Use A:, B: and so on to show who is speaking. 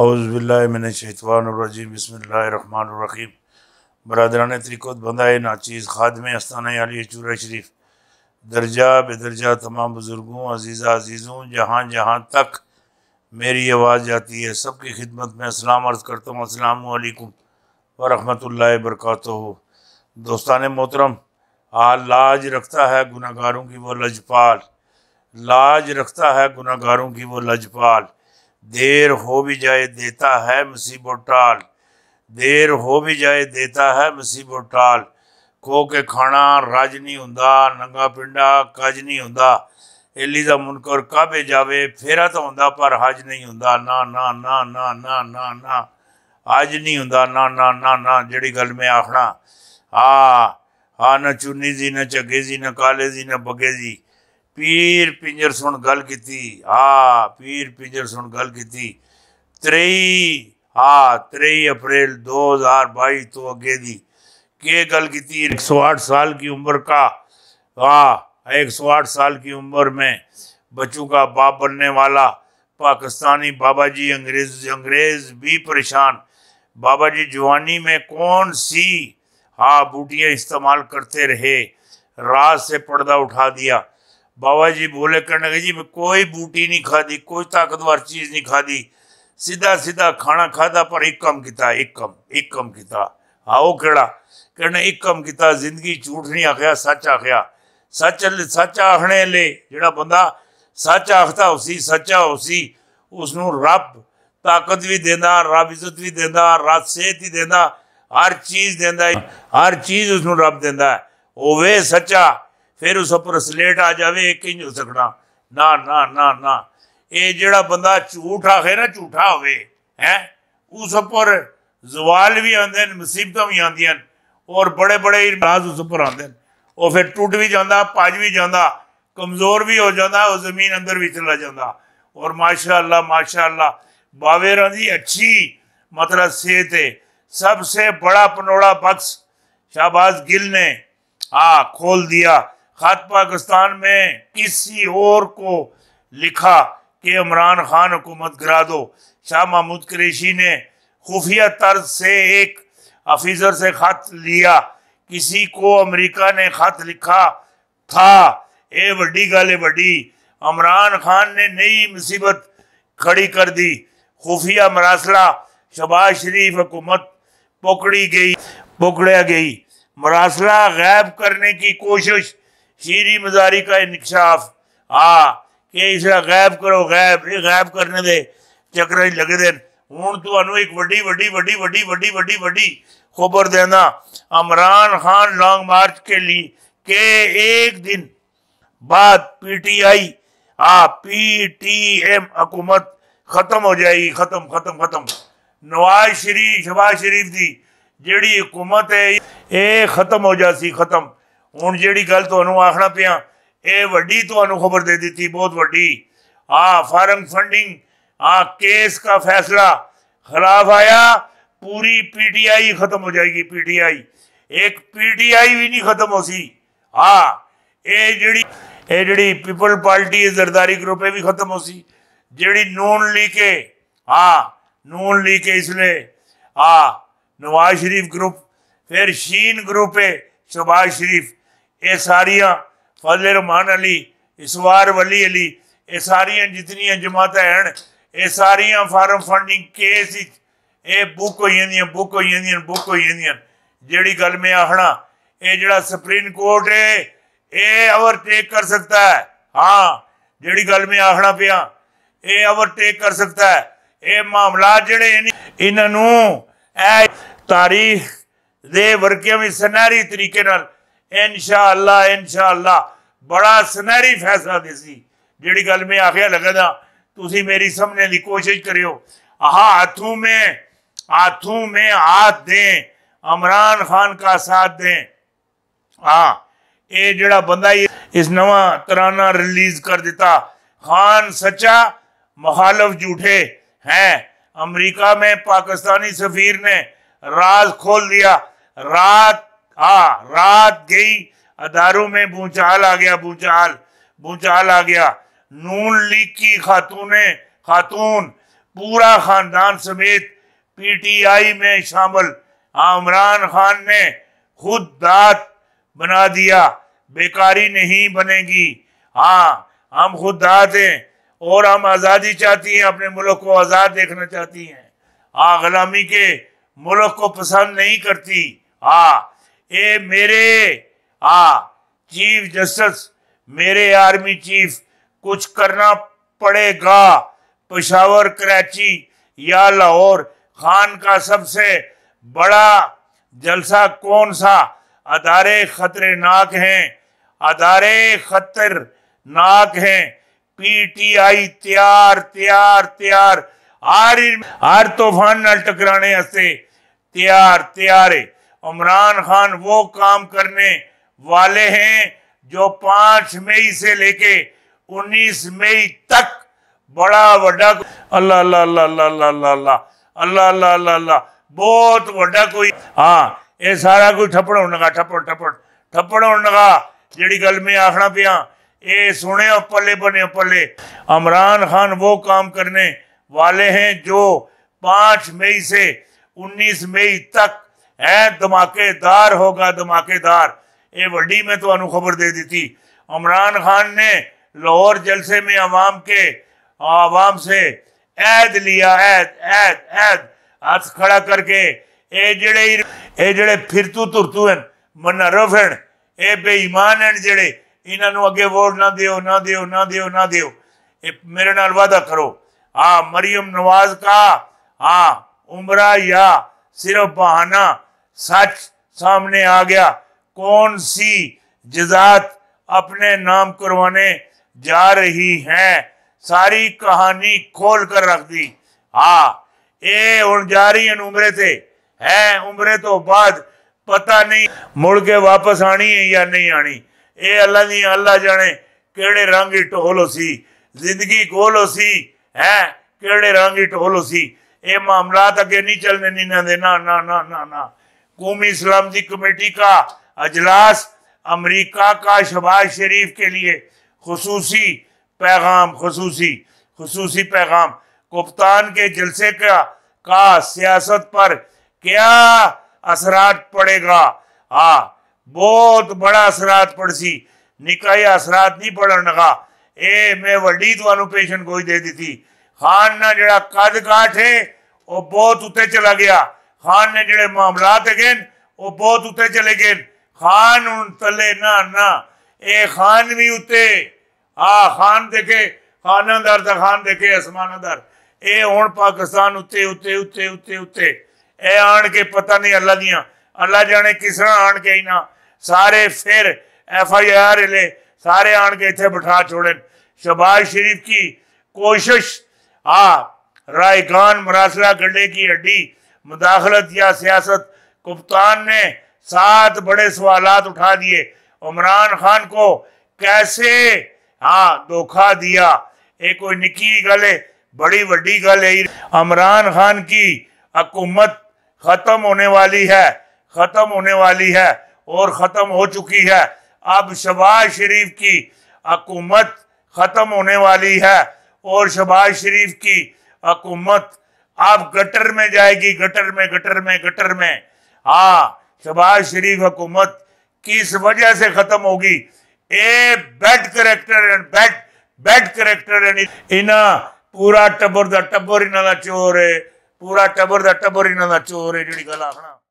A: अउज़बिल्लिनशवानरजीम बसमीम बरदरान त्रिकोत बंदाए नाचीज़ ख़ादम अस्ताना अली चूरा शरीफ दर्जा बेदर्जा तमाम बुज़ुर्गों अजीज़ा अजीज़ों जहाँ जहाँ तक मेरी आवाज़ जाती है सबकी खिदमत में अस्सलाम अर्ज़ करता हूँ असलकम वरहमल हो दोस्तान मोहतरम आ लाज रखता है गुनागारों की वो लजपाल लाज रखता है गुनागारों की वो लजपाल देर हो भी जाए देता है मुसीबो टाल देर हो भी जाए देता है मुसीबो टाल ਖੋ ਕੇ ਖਾਣਾ ਰਾਜ ਨਹੀਂ ਹੁੰਦਾ ਨੰਗਾ ਪਿੰਡਾ ਕਾਜ ਨਹੀਂ ਹੁੰਦਾ ਇਲੀ ਦਾ ਮੁਨਕਰ ਕਾਬੇ ਜਾਵੇ ਫੇਰਾ ਤਾਂ ਹੁੰਦਾ ਪਰ ਹਜ ਨਹੀਂ ਹੁੰਦਾ ਨਾ ਨਾ ਨਾ ਨਾ ਨਾ ਨਾ ਨਾ ਹਜ ਨਹੀਂ ਹੁੰਦਾ ਨਾ ਨਾ ਨਾ ਨਾ ਜਿਹੜੀ ਗੱਲ ਮੈਂ ਆਖਣਾ ਆ ਆ ਨਾ ਚੁੰਨੀ ਜੀ ਨਾ ਚੱਗੇ ਜੀ ਨਾ ਕਾਲੇ ਜੀ ਨਾ ਬਗੇ ਜੀ पीर पिंजर सुन गल की ਆ हाँ, पीर पिंजर सुन गल की त्रेई ਆ हाँ, त्रेई अप्रैल दो हज़ार तो अगे दी के गल की एक सौ आठ साल की उम्र का हाँ आठ साल की उम्र में बच्चों का बाप बनने वाला पाकिस्तानी बाबा जी अंग्रेज अंग्रेज भी परेशान बाबा जी जवानी में कौन सी हाँ बूटियाँ इस्तेमाल करते रहे रात से पर्दा उठा दिया बाबा जी बोले कहने लगे जी मैं कोई बूटी नहीं खाधी कोई ताकतवर चीज़ नहीं खाधी सीधा सीधा खाना खाधा पर एक कम किता एक कम एक कम किता आओ केड़ा कहने एक कम किता जिंदगी झूठ नहीं आख्या सच आख्या सच सच आखने ले ਜਿਹੜਾ ਬੰਦਾ ਸੱਚ ਆਖਦਾ ਉਸੀ सचा ਉਸੀ ਉਸ ਨੂੰ ਰੱਬ ਤਾਕਤ ਵੀ ਦਿੰਦਾ ਰੱਬ ਇੱਜ਼ਤ ਵੀ ਦਿੰਦਾ ਰੱਬ ਸਿਹਤ ਹੀ ਦਿੰਦਾ ਹਰ ਚੀਜ਼ ਦਿੰਦਾ ਹਰ ਚੀਜ਼ ਉਸ ਨੂੰ ਰੱਬ ਦਿੰਦਾ ਹੋਵੇ ਸੱਚਾ फिर उस पर स्लेट आ जाए कि सकना ना ना ना ना ये जरा बंद झूठ आखे ना झूठा हो उस उपर जवाल भी आते हैं मुसीबत भी आदि और बड़े बड़े इराज उस उपर आते हैं और फिर टुट भी जाता भज भी जाता कमजोर भी हो जाता और जमीन अंदर भी चला जाता और माशाला माशाला बावेरा जी अच्छी मतलब सेहत है सबसे बड़ा पनौड़ा बक्स शाहबाज गिल ने हाँ खोल दिया खत पाकिस्तान में किसी और को लिखा कि इमरान खान हुकूमत गिरा दो शाह महमूद क्रेशी ने खुफिया तर्ज से एक अफीज़र से ख़त लिया किसी को अमेरिका ने ख़त लिखा था ए बड़ी गल ए बड़ी इमरान खान ने नई मुसीबत खड़ी कर दी खुफिया मरासला शबाज शरीफ हुकूमत पकड़ी गई पकड़ा गई मरासला गायब करने की कोशिश शीरी मजारी का इंकशाफ आ हाँ, ਕਿ इसका ਗਾਇਬ करो ਗਾਇਬ ये ਗਾਇਬ करने ਦੇ चक्कर 'ਚ ਲੱਗਦੇ ਨੇ ਹੁਣ ਤੁਹਾਨੂੰ वड़ी वड़ी वड़ी वड़ी वड़ी वड़ी ਵੱਡੀ ਵੱਡੀ ਖਬਰ ਦੇਣਾ ਅਮਰਾਨ ਖਾਨ ਲੌਂਗ के लिए के एक दिन बाद पीटीआई आ हाँ, पीटीएम हुकूमत खत्म हो जाएगी खत्म खत्म खत्म नवाज शरीफ शबाज शरीफ की जड़ी हुकूमत है ये खत्म हो जाती खत्म हूँ जी गल ਤੁਹਾਨੂੰ आखना पिया ये ਵੱਡੀ ਤੁਹਾਨੂੰ ਖਬਰ ਦੇ ਦਿੱਤੀ ਬਹੁਤ ਵੱਡੀ ਆ ਫਾਰਮ आ केस का फैसला खिलाफ आया पूरी पी टी आई खत्म हो जाएगी पी टी आई एक पी टी आई भी नहीं खत्म हो सी हाँ ये जड़ी ये जी पीपल पार्टी जरदारी ग्रुप भी खत्म हो सी जड़ी नून ली के हाँ नून ली के इसलिए आ नवाज शरीफ ग्रुप फिर शीन ग्रुप है शबाज शरीफ ਇਹ ਸਾਰੀਆਂ ਫਜ਼ਲ ਰਹਿਮਾਨ ਅਲੀ ਇਸਵਾਰ ਵਲੀ ਅਲੀ ਇਹ ਸਾਰੀਆਂ ਜਿਤਨੀਆਂ ਜਮਾਤਾਂ ਹਨ ਇਹ ਸਾਰੀਆਂ ਫਾਰਮ ਫੰਡਿੰਗ ਕੇਸ ਵਿੱਚ ਇਹ ਬੁੱਕ ਹੋਈ ਜਾਂਦੀਆਂ ਬੁੱਕ ਹੋਈ ਜਾਂਦੀਆਂ ਬੁੱਕ ਹੋਈ ਜਾਂਦੀਆਂ ਜਿਹੜੀ ਗੱਲ ਮੈਂ ਆਖਣਾ ਇਹ ਜਿਹੜਾ ਸੁਪਰੀਮ ਕੋਰਟ ਹੈ ਇਹ ਓਵਰਟੇਕ ਕਰ ਸਕਦਾ ਹੈ ਹਾਂ ਜਿਹੜੀ ਗੱਲ ਮੈਂ ਆਖਣਾ ਪਿਆ ਇਹ ਓਵਰਟੇਕ ਕਰ ਸਕਦਾ ਹੈ ਇਹ ਮਾਮਲਾ ਜਿਹੜੇ ਇਹਨਾਂ ਨੂੰ ਇਹ ਤਾਰੀਖ ਦੇ ਵਰਕਿਆਂ ਵਿੱਚ ਸਨਾਰੀ ਤਰੀਕੇ ਨਾਲ इनशाला इनशाला बड़ा सुनहरी फैसला जी गल ਗੱਲ ਮੈਂ लगता तुम मेरी समझने की कोशिश करो हा हाथों में हाथों में हाथ दें इमरान खान का साथ दें हाँ ये जरा बंदा इस नवा तराना रिलीज कर दिता खान सचा मुखालफ झूठे हैं अमरीका में पाकिस्तानी सफीर ने राज खोल दिया रात हाँ रात गई अदारों में भूचाल आ गया भूचाल भूचाल आ गया नून लीग की खातूने खातून पूरा खानदान समेत पीटीआई में शामिल आमरान खान ने खुद दात बना दिया बेकारी नहीं बनेगी हाँ हम खुद दात हैं और हम आज़ादी चाहती हैं अपने मुल्क को आज़ाद देखना चाहती हैं हाँ गुलामी के मुल्क को पसंद नहीं करती हाँ ए मेरे आ चीफ जस्टिस मेरे आर्मी चीफ कुछ करना पड़ेगा पेशावर कराची या लाहौर खान का सबसे बड़ा जलसा कौन सा अदारे खतरनाक हैं अदारे खतरनाक हैं पीटीआई तैयार तैयार तैयार हर हर तूफान न टकराने तैयार तैयार है इमरान खान वो काम करने वाले हैं जो पांच मई से लेके उन्नीस मई तक बड़ा वड्डा अल्लाह अल्लाह अल्लाह अल्लाह अल्लाह अल्लाह अल्लाह अल्लाह अल्लाह अल्लाह बहुत वड्डा कोई हाँ ਇਹ ਸਾਰਾ ਕੁਝ थप्पड़ ਹੋਣ थप्पड़ थप्पड़ थप्पड़ ਠੱਪੜ ਹੋਣ ਲਗਾ ਜਿਹੜੀ ਗੱਲ ਮੈਂ ਆਖਣਾ ਪਿਆ पले बने पले इमरान खान वो काम करने वाले हैं जो पांच मई से उन्नीस मई तक ਐ ਧਮਾਕੇਦਾਰ ਹੋਗਾ ਧਮਾਕੇਦਾਰ ਇਹ ਵੱਡੀ ਮੈਂ ਤੁਹਾਨੂੰ ਖਬਰ ਦੇ ਦਿੱਤੀ इमरान खान ने लाहौर जलसे में आवाम के आवाम से ऐद लिया ऐद ऐद ऐद हाथ खड़ा करके ये जड़े फिरतू तुरतू हैं मनरफ हैं ये बेईमान हैं जड़े इन्हों अगे वोट ना दियो ना दियो ना दियो ना दियो ये मेरे नाल वादा करो हाँ मरियम नवाज का हाँ उमरा या सिर्फ बहाना सच सामने आ गया कौन सी जजात अपने नाम करवाने जा रही है सारी कहानी खोल कर रख दी हा ए जा रही है उम्र से है उम्र तो बाद पता नहीं मुड़ के वापस आनी है या नहीं आनी ए अल्लाह नहीं अल्लाह जाने केड़े रंग टोलो सी जिंदगी खोलो सी है केड़े रंग टोलो सी ये मामला अगे नहीं चलने ना देना ना ना ना ना कौमी इस्लाम की कमेटी का अजलास अमरीका का शबाज शरीफ के लिए खसूसी पैगाम खसूसी खसूसी पैगाम कप्तान के जलसे का का सियासत पर क्या असरात पड़ेगा हाँ बहुत बड़ा असरात सी निकाय असरात नहीं लगा ए मैं वड्डी तुहानू पेशन कोई दे दी थी खान ने जो कद काठ है वह बहुत उत्ते चला गया खान ने जो मामला है वह बहुत उत्ते चले गए खान हूं थले ना ना ए खान भी उत्ते आ खान देखे खान अंदर तो खान देखे आसमान अंदर ए हूँ पाकिस्तान उत्ते उत्ते उत्ते उत्ते उत्ते ए आन के पता नहीं अल्लाह दियाँ अल्लाह जाने किस तरह आन के ही ना सारे फिर एफ आई आर ले सारे आन के इतने बिठा छोड़े शबाज शरीफ की कोशिश आप रायगान मरासरा गड्ढे की हड्डी मुदाखलत या सियासत कुप्तान ने सात बड़े सवाल उठा दिए उमरान खान को कैसे हाँ धोखा दिया ये कोई निकी गल है बड़ी वही गल है इमरान खान की हकूमत खत्म होने वाली है खत्म होने वाली है और खत्म हो चुकी है अब शबाज शरीफ की हकूमत खत्म होने वाली है और शबाज शरीफ की हकूमत आप गटर में जाएगी गटर में गटर में गटर में हा शबाज शरीफ हकूमत किस वजह से खत्म होगी ए bad character and bad bad character and इना पूरा टबर का टबर इन्हों चोर है पूरा टबर का टबर इन्हों चोर है जी गल आखना